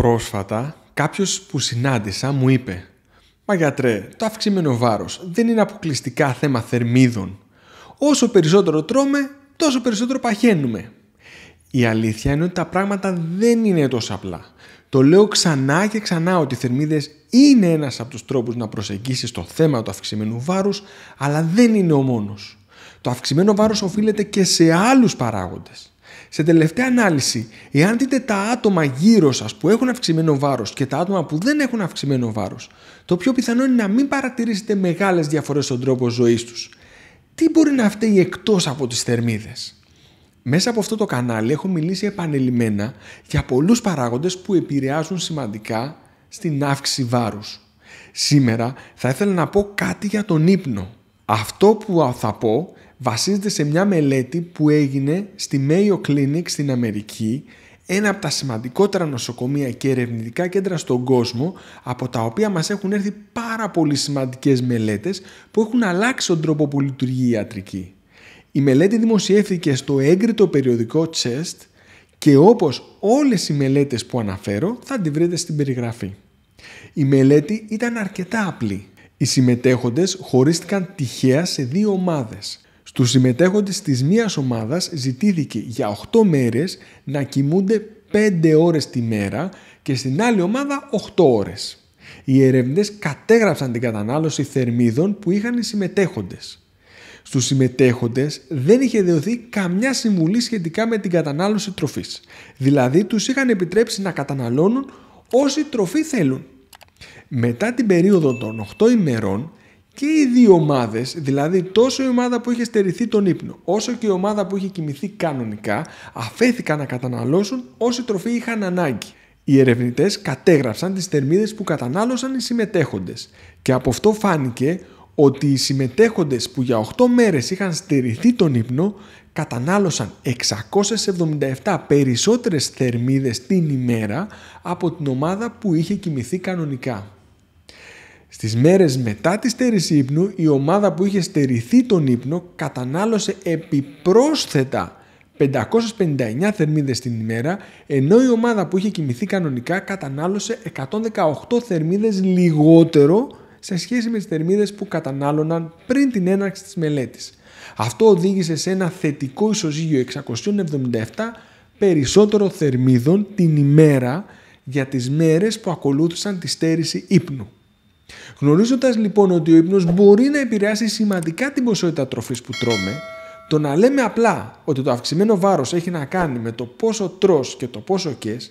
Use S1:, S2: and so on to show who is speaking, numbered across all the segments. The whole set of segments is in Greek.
S1: Πρόσφατα, κάποιος που συνάντησα μου είπε «Μα γιατρέ, το αυξημένο βάρος δεν είναι αποκλειστικά θέμα θερμίδων. Όσο περισσότερο τρώμε, τόσο περισσότερο παχαίνουμε». Η αλήθεια είναι ότι τα πράγματα δεν είναι τόσο απλά. Το λέω ξανά και ξανά ότι οι θερμίδες είναι ένας από τους τρόπους να προσεγγίσεις το θέμα του αυξημένου βάρους, αλλά δεν είναι ο μόνος. Το αυξημένο βάρος οφείλεται και σε άλλους παράγοντες. Σε τελευταία ανάλυση, εάν δείτε τα άτομα γύρω σας που έχουν αυξημένο βάρος και τα άτομα που δεν έχουν αυξημένο βάρος, το πιο πιθανό είναι να μην παρατηρήσετε μεγάλες διαφορές στον τρόπο ζωής τους. Τι μπορεί να φταίει εκτός από τις θερμίδες. Μέσα από αυτό το κανάλι έχω μιλήσει επανελειμμένα για πολλούς παράγοντες που επηρεάζουν σημαντικά στην αύξηση βάρους. Σήμερα θα ήθελα να πω κάτι για τον ύπνο. Αυτό που θα πω βασίζεται σε μια μελέτη που έγινε στη Mayo Clinic στην Αμερική, ένα από τα σημαντικότερα νοσοκομεία και ερευνητικά κέντρα στον κόσμο, από τα οποία μας έχουν έρθει πάρα πολύ σημαντικές μελέτες που έχουν αλλάξει τον τρόπο που λειτουργεί η ιατρική. Η μελέτη δημοσιεύθηκε στο έγκριτο περιοδικό Chest και όπως όλες οι μελέτες που αναφέρω θα τη βρείτε στην περιγραφή. Η μελέτη ήταν αρκετά απλή. Οι συμμετέχοντες χωρίστηκαν τυχαία σε δύο ομάδες. Στους συμμετέχοντες της μίας ομάδας ζητήθηκε για 8 μέρες να κοιμούνται 5 ώρες τη μέρα και στην άλλη ομάδα 8 ώρες. Οι ερευνητές κατέγραψαν την κατανάλωση θερμίδων που είχαν οι συμμετέχοντες. Στους συμμετέχοντες δεν είχε δοθεί καμιά συμβουλή σχετικά με την κατανάλωση τροφής. Δηλαδή τους είχαν επιτρέψει να καταναλώνουν όση τροφή θέλουν. Μετά την περίοδο των 8 ημερών και οι δύο ομάδες, δηλαδή τόσο η ομάδα που είχε στερηθεί τον ύπνο, όσο και η ομάδα που είχε κοιμηθεί κανονικά, αφέθηκαν να καταναλώσουν όση τροφή είχαν ανάγκη. Οι ερευνητές κατέγραψαν τις θερμίδες που κατανάλωσαν οι συμμετέχοντες και από αυτό φάνηκε ότι οι συμμετέχοντες που για 8 μέρες είχαν στερηθεί τον ύπνο κατανάλωσαν 677 περισσότερες θερμίδες την ημέρα από την ομάδα που είχε κοιμηθεί κανονικά. Στις μέρες μετά τη στέρηση ύπνου, η ομάδα που είχε στερηθεί τον ύπνο κατανάλωσε επιπρόσθετα 559 θερμίδες την ημέρα, ενώ η ομάδα που είχε κοιμηθεί κανονικά κατανάλωσε 118 θερμίδες λιγότερο σε σχέση με τις θερμίδες που κατανάλωναν πριν την έναρξη της μελέτης. Αυτό οδήγησε σε ένα θετικό ισοζύγιο 677 περισσότερο θερμίδων την ημέρα για τις μέρες που ακολούθησαν τη στέρηση ύπνου. Γνωρίζοντας λοιπόν ότι ο ύπνος μπορεί να επηρεάσει σημαντικά την ποσότητα τροφής που τρώμε, το να λέμε απλά ότι το αυξημένο βάρος έχει να κάνει με το πόσο τρως και το πόσο κες,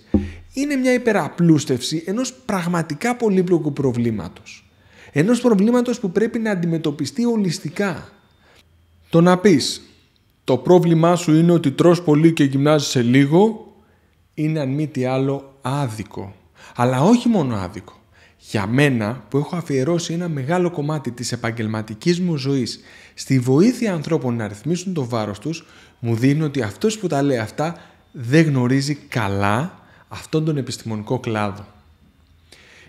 S1: είναι μια υπεραπλούστευση ενός πραγματικά πολύπλοκου προβλήματος. Ενός προβλήματος που πρέπει να αντιμετωπιστεί ολιστικά. Το να πεις «Το πρόβλημά σου είναι ότι τρως πολύ και γυμνάζεσαι λίγο» είναι αν μη τι άλλο άδικο. Αλλά όχι μόνο άδικο για μένα που έχω αφιερώσει ένα μεγάλο κομμάτι της επαγγελματικής μου ζωής στη βοήθεια ανθρώπων να ρυθμίσουν το βάρος τους, μου δίνει ότι αυτός που τα λέει αυτά δεν γνωρίζει καλά αυτόν τον επιστημονικό κλάδο.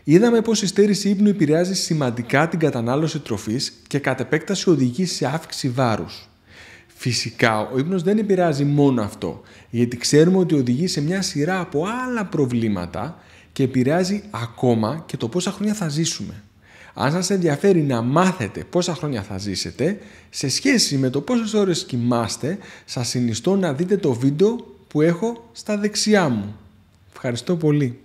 S1: Είδαμε πως η στέρηση ύπνου επηρεάζει σημαντικά την κατανάλωση τροφής και κατ' επέκταση οδηγεί σε αύξηση βάρους. Φυσικά, ο ύπνος δεν επηρεάζει μόνο αυτό, γιατί ξέρουμε ότι οδηγεί σε μια σειρά από άλλα προβλήματα, και επηρεάζει ακόμα και το πόσα χρόνια θα ζήσουμε. Αν σας ενδιαφέρει να μάθετε πόσα χρόνια θα ζήσετε, σε σχέση με το πόσες ώρες κοιμάστε, σας συνιστώ να δείτε το βίντεο που έχω στα δεξιά μου. Ευχαριστώ πολύ.